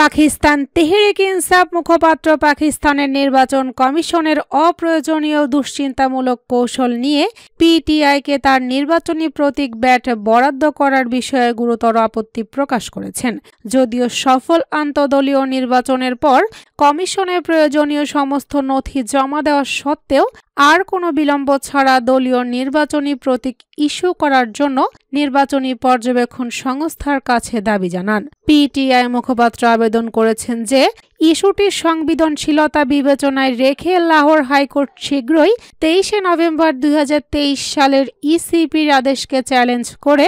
পাকিস্তান তেহরিক ইনসাফ মুখপাত্র পাকিস্তানের নির্বাচন কমিশনের অপ্রয়োজনীয় দুশ্চিন্তামূলক কৌশল নিয়ে পিটিআইকে তার নির্বাচনী প্রতীক ব্যাট বরাদ্দ করার বিষয়ে গুরুতর আপত্তি প্রকাশ করেছেন যদিও সফল আন্তদলীয় নির্বাচনের পর কমিশনের প্রয়োজনীয় সমস্ত নথি জমা দেওয়া সত্ত্বেও আর কোনো বিলম্ব ছাড়া দলীয় নির্বাচনী প্রতীক ইস্যু করার জন্য নির্বাচনী পর্যবেক্ষণ সংস্থার কাছে দাবি জানান পিটিআই মুখপাত্র আবেদন করেছেন যে ইস্যুটির সংবেদনশীলতা বিবেচনায় রেখে লাহোর হাইকোর্ট শীঘ্রই তেইশে নভেম্বর দুই সালের ইসিপির আদেশকে চ্যালেঞ্জ করে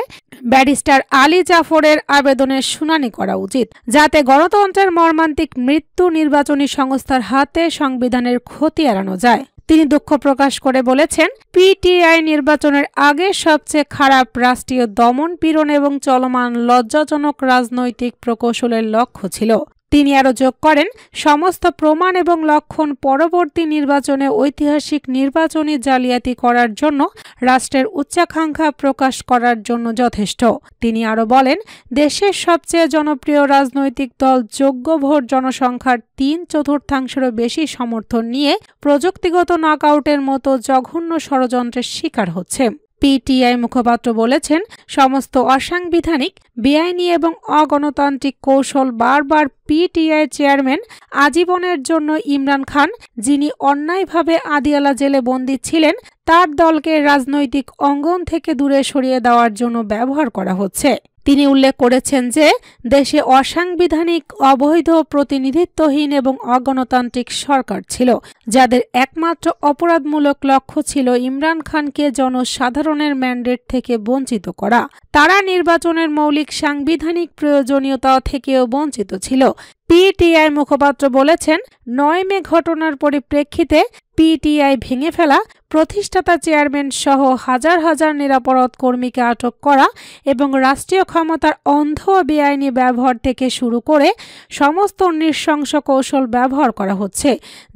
ব্যারিস্টার আলী জাফরের আবেদনের শুনানি করা উচিত যাতে গণতন্ত্রের মর্মান্তিক মৃত্যু নির্বাচনী সংস্থার হাতে সংবিধানের ক্ষতি এড়ানো যায় তিনি দুঃখ প্রকাশ করে বলেছেন পিটিআই নির্বাচনের আগে সবচেয়ে খারাপ রাষ্ট্রীয় দমন পীড়ন এবং চলমান লজ্জাজনক রাজনৈতিক প্রকৌশলের লক্ষ্য ছিল তিনি আরও যোগ করেন সমস্ত প্রমাণ এবং লক্ষণ পরবর্তী নির্বাচনে ঐতিহাসিক নির্বাচনী জালিয়াতি করার জন্য রাষ্ট্রের উচ্চাকাঙ্ক্ষা প্রকাশ করার জন্য যথেষ্ট তিনি আরও বলেন দেশের সবচেয়ে জনপ্রিয় রাজনৈতিক দল যোগ্য ভোট জনসংখ্যার তিন চতুর্থাংশেরও বেশি সমর্থন নিয়ে প্রযুক্তিগত নকআউটের মতো জঘন্য ষড়যন্ত্রের শিকার হচ্ছে পিটিআই মুখপাত্র বলেছেন সমস্ত অসাংবিধানিক বেআইনি এবং অগণতান্ত্রিক কৌশল বারবার পিটিআই চেয়ারম্যান আজীবনের জন্য ইমরান খান যিনি অন্যায়ভাবে আদিয়ালা জেলে বন্দী ছিলেন তার দলকে রাজনৈতিক অঙ্গন থেকে দূরে সরিয়ে দেওয়ার জন্য ব্যবহার করা হচ্ছে তিনি উল্লেখ করেছেন যে দেশে অসাংবিধানিক অবৈধ প্রতিনিধিত্বহীন এবং অগণতান্ত্রিক সরকার ছিল যাদের একমাত্র অপরাধমূলক লক্ষ্য ছিল ইমরান খানকে জনসাধারণের ম্যান্ডেট থেকে বঞ্চিত করা তারা নির্বাচনের মৌলিক সাংবিধানিক প্রয়োজনীয়তা থেকেও বঞ্চিত ছিল পিটিআই মুখপাত্র বলেছেন নয় মে ঘটনার পরিপ্রেক্ষিতে পিটিআই ভেঙে ফেলা প্রতিষ্ঠাতা চেয়ারম্যান সহ হাজার হাজার নিরাপরাধ কর্মীকে আটক করা এবং রাষ্ট্রীয় ক্ষমতার অন্ধ বেআইনি ব্যবহার থেকে শুরু করে সমস্ত নৃশংস কৌশল ব্যবহার করা হচ্ছে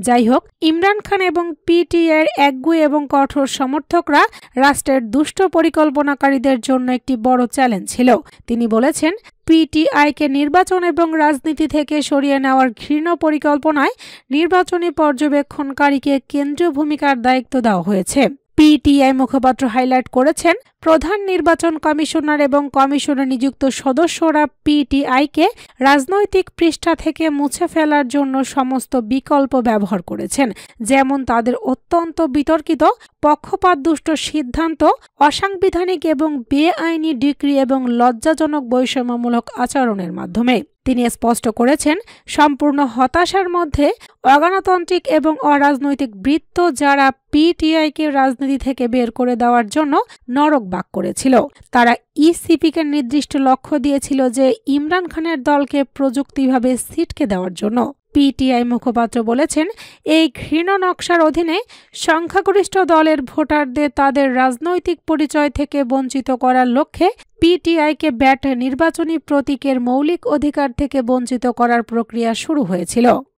যাই হোক ইমরান খান এবং পিটিআইয়ের একগুই এবং কঠোর সমর্থকরা রাষ্ট্রের দুষ্ট পরিকল্পনাকারীদের জন্য একটি বড় চ্যালেঞ্জ ছিল তিনি বলেছেন পিটিআইকে নির্বাচন এবং রাজনীতি থেকে সরিয়ে নেওয়ার ঘৃণ্য পরিকল্পনায় নির্বাচনী পর্যবেক্ষণকারীকে কেন্দ্রীয় ভূমিকার দায়িত্ব দেওয়া হয়েছে পিটিআই মুখপাত্র হাইলাইট করেছেন প্রধান নির্বাচন কমিশনার এবং কমিশনে নিযুক্ত সদস্যরা পিটিআইকে রাজনৈতিক পৃষ্ঠা থেকে মুছে ফেলার জন্য সমস্ত বিকল্প ব্যবহার করেছেন যেমন তাদের অত্যন্ত বিতর্কিত পক্ষপাতদুষ্ট সিদ্ধান্ত অসাংবিধানিক এবং বেআইনি ডিক্রি এবং লজ্জাজনক বৈষম্যমূলক আচরণের মাধ্যমে তিনি স্পষ্ট করেছেন সম্পূর্ণ হতাশার মধ্যে অগণতান্ত্রিক এবং অরাজনৈতিক বৃত্ত যারা পিটিআইকে রাজনীতি থেকে বের করে দেওয়ার জন্য নরক বাক করেছিল তারা ইসিপিকে নির্দিষ্ট লক্ষ্য দিয়েছিল যে ইমরান খানের দলকে প্রযুক্তিভাবে সিটকে দেওয়ার জন্য পিটিআই মুখপাত্র বলেছেন এই ঘৃণ নকশার অধীনে সংখ্যাগরিষ্ঠ দলের ভোটারদের তাদের রাজনৈতিক পরিচয় থেকে বঞ্চিত করার লক্ষ্যে পিটিআইকে ব্যাট নির্বাচনী প্রতীকের মৌলিক অধিকার থেকে বঞ্চিত করার প্রক্রিয়া শুরু হয়েছিল